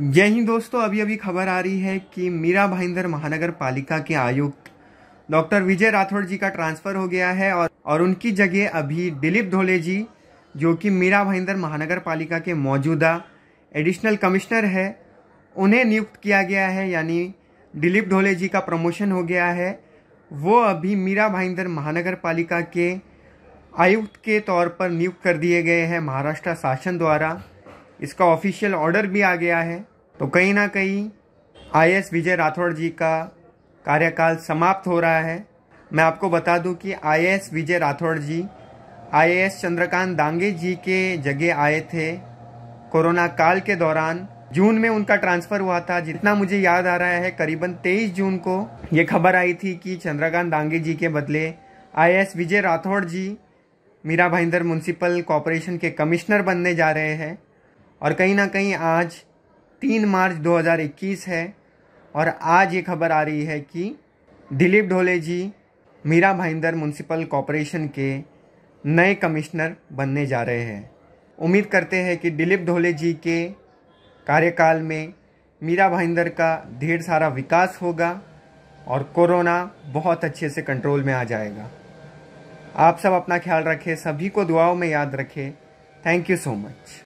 यहीं दोस्तों अभी अभी खबर आ रही है कि मीरा भाईंदर महानगर पालिका के आयुक्त डॉक्टर विजय राठौड़ जी का ट्रांसफ़र हो गया है और और उनकी जगह अभी दिलीप धोले जी जो कि मीरा भाईंदर महानगर पालिका के मौजूदा एडिशनल कमिश्नर है उन्हें नियुक्त किया गया है यानी दिलीप धोले जी का प्रमोशन हो गया है वो अभी मीरा भाईंदर महानगर पालिका के आयुक्त के तौर पर नियुक्त कर दिए गए हैं महाराष्ट्र शासन द्वारा इसका ऑफिशियल ऑर्डर भी आ गया है तो कहीं ना कहीं आई विजय राठौड़ जी का कार्यकाल समाप्त हो रहा है मैं आपको बता दूं कि आई विजय राठौड़ जी आई चंद्रकांत दांगे जी के जगह आए थे कोरोना काल के दौरान जून में उनका ट्रांसफर हुआ था जितना मुझे याद आ रहा है करीबन 23 जून को ये खबर आई थी कि चंद्रकांत दांगे जी के बदले आई विजय राठौड़ जी मीरा भाईंदर म्यूनसिपल कॉरपोरेशन के कमिश्नर बनने जा रहे हैं और कहीं ना कहीं आज तीन मार्च 2021 है और आज ये खबर आ रही है कि दिलीप ढोले जी मीरा भाईंदर म्यूनसिपल कॉरपोरेशन के नए कमिश्नर बनने जा रहे हैं उम्मीद करते हैं कि दिलीप ढोले जी के कार्यकाल में मीरा भाईंदर का ढेर सारा विकास होगा और कोरोना बहुत अच्छे से कंट्रोल में आ जाएगा आप सब अपना ख्याल रखें सभी को दुआओं में याद रखें थैंक यू सो मच